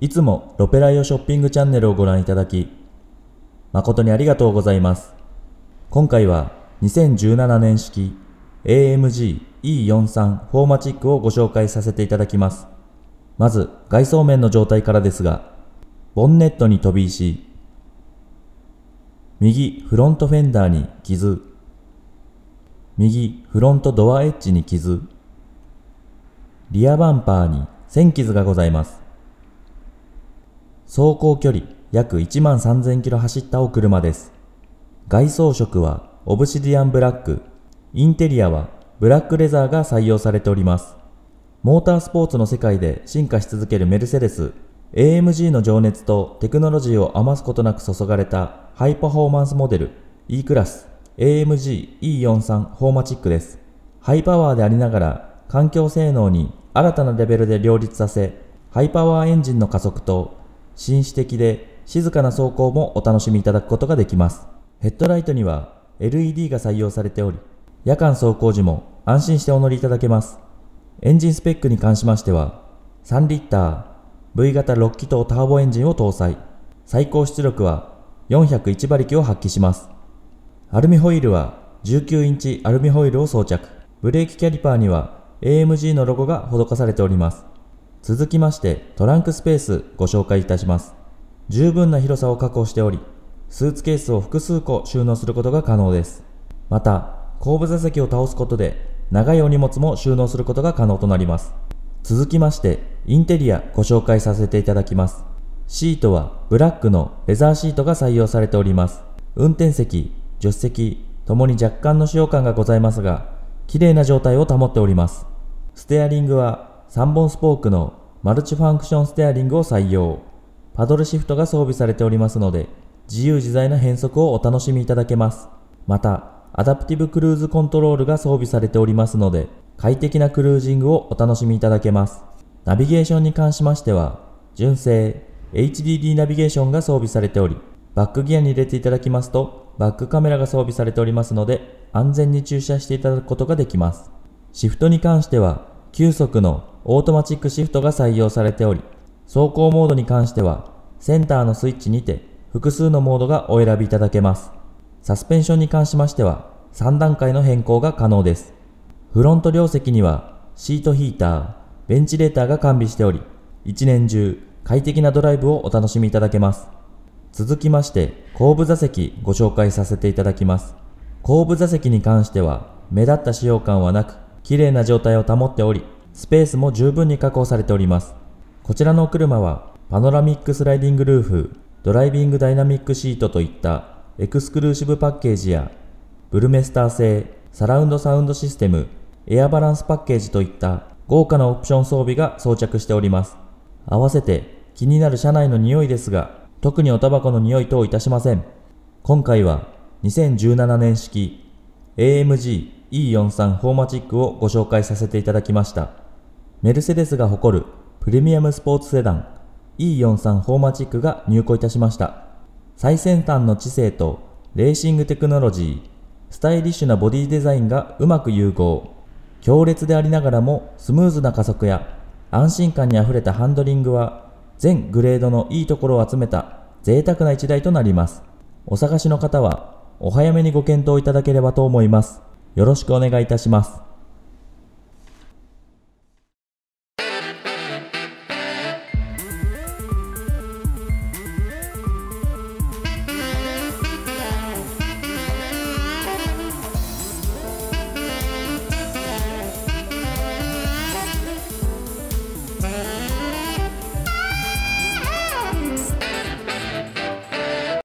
いつもロペライオショッピングチャンネルをご覧いただき、誠にありがとうございます。今回は2017年式 AMG E43 フォーマチックをご紹介させていただきます。まず外装面の状態からですが、ボンネットに飛び石、右フロントフェンダーに傷、右フロントドアエッジに傷、リアバンパーに線傷がございます。走行距離約1万3000キロ走ったお車です。外装色はオブシディアンブラック、インテリアはブラックレザーが採用されております。モータースポーツの世界で進化し続けるメルセデス、AMG の情熱とテクノロジーを余すことなく注がれたハイパフォーマンスモデル E クラス AMG E43 フォーマチックです。ハイパワーでありながら環境性能に新たなレベルで両立させ、ハイパワーエンジンの加速と紳士的で静かな走行もお楽しみいただくことができます。ヘッドライトには LED が採用されており、夜間走行時も安心してお乗りいただけます。エンジンスペックに関しましては、3リッター V 型6気筒ターボエンジンを搭載。最高出力は401馬力を発揮します。アルミホイールは19インチアルミホイールを装着。ブレーキキャリパーには AMG のロゴが施されております。続きましてトランクスペースご紹介いたします。十分な広さを確保しており、スーツケースを複数個収納することが可能です。また、後部座席を倒すことで長いお荷物も収納することが可能となります。続きまして、インテリアご紹介させていただきます。シートはブラックのレザーシートが採用されております。運転席、助手席ともに若干の使用感がございますが、綺麗な状態を保っております。ステアリングは3本スポークのマルチファンクションステアリングを採用。パドルシフトが装備されておりますので、自由自在な変速をお楽しみいただけます。また、アダプティブクルーズコントロールが装備されておりますので、快適なクルージングをお楽しみいただけます。ナビゲーションに関しましては、純正 HDD ナビゲーションが装備されており、バックギアに入れていただきますと、バックカメラが装備されておりますので、安全に駐車していただくことができます。シフトに関しては、9速のオートマチックシフトが採用されており、走行モードに関しては、センターのスイッチにて複数のモードがお選びいただけます。サスペンションに関しましては、3段階の変更が可能です。フロント両席には、シートヒーター、ベンチレーターが完備しており、一年中快適なドライブをお楽しみいただけます。続きまして、後部座席ご紹介させていただきます。後部座席に関しては、目立った使用感はなく、綺麗な状態を保っており、スペースも十分に確保されております。こちらのお車は、パノラミックスライディングルーフ、ドライビングダイナミックシートといったエクスクルーシブパッケージや、ブルメスター製、サラウンドサウンドシステム、エアバランスパッケージといった豪華なオプション装備が装着しております。合わせて気になる車内の匂いですが、特におタバコの匂い等いたしません。今回は2017年式 AMG E43 フォーマチックをご紹介させていただきました。メルセデスが誇るプレミアムスポーツセダン E43 フォーマチックが入庫いたしました。最先端の知性とレーシングテクノロジー、スタイリッシュなボディデザインがうまく融合。強烈でありながらもスムーズな加速や安心感にあふれたハンドリングは全グレードのいいところを集めた贅沢な一台となります。お探しの方はお早めにご検討いただければと思います。よろしくお願いいたします。